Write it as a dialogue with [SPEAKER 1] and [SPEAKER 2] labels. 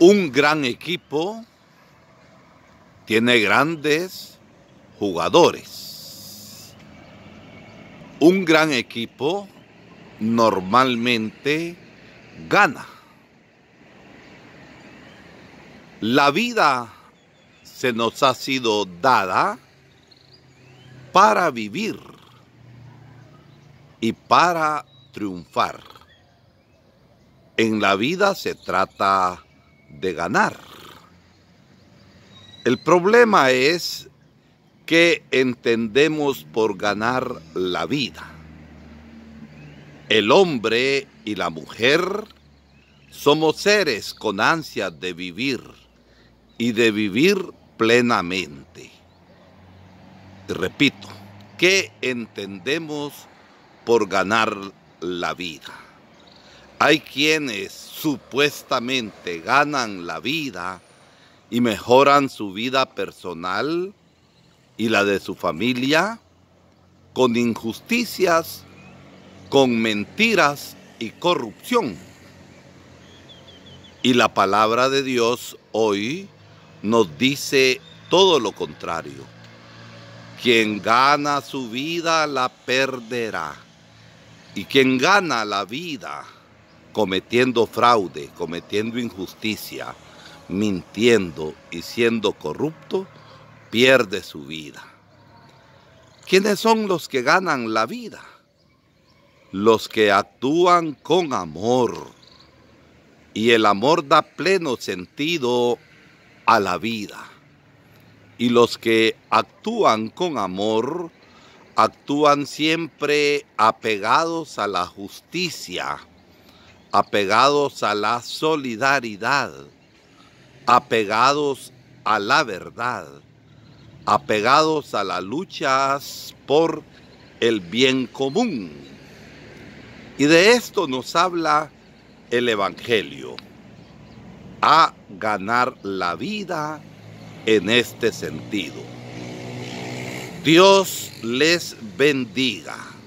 [SPEAKER 1] un gran equipo tiene grandes jugadores. Un gran equipo normalmente gana. La vida se nos ha sido dada para vivir y para triunfar. En la vida se trata de ganar. El problema es que entendemos por ganar la vida. El hombre y la mujer somos seres con ansias de vivir y de vivir plenamente. repito, ¿qué entendemos por ganar la vida? Hay quienes supuestamente ganan la vida y mejoran su vida personal y la de su familia con injusticias, con mentiras y corrupción. Y la palabra de Dios hoy nos dice todo lo contrario. Quien gana su vida la perderá. Y quien gana la vida cometiendo fraude, cometiendo injusticia, mintiendo y siendo corrupto, pierde su vida. ¿Quiénes son los que ganan la vida? Los que actúan con amor. Y el amor da pleno sentido a la vida. Y los que actúan con amor actúan siempre apegados a la justicia apegados a la solidaridad, apegados a la verdad, apegados a las luchas por el bien común. Y de esto nos habla el Evangelio, a ganar la vida en este sentido. Dios les bendiga.